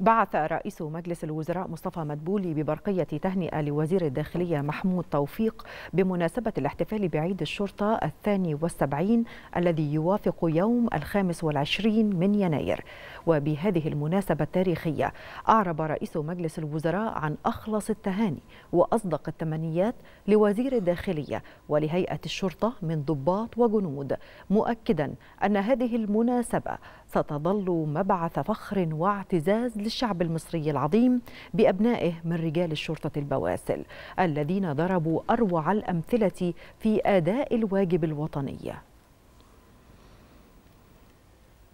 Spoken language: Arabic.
بعث رئيس مجلس الوزراء مصطفى مدبولي ببرقية تهنئة لوزير الداخلية محمود توفيق بمناسبة الاحتفال بعيد الشرطة الثاني والسبعين الذي يوافق يوم الخامس والعشرين من يناير وبهذه المناسبة التاريخية أعرب رئيس مجلس الوزراء عن أخلص التهاني وأصدق التمنيات لوزير الداخلية ولهيئة الشرطة من ضباط وجنود مؤكدا أن هذه المناسبة ستظل مبعث فخر واعتزاز الشعب المصري العظيم بأبنائه من رجال الشرطة البواسل الذين ضربوا أروع الأمثلة في أداء الواجب الوطني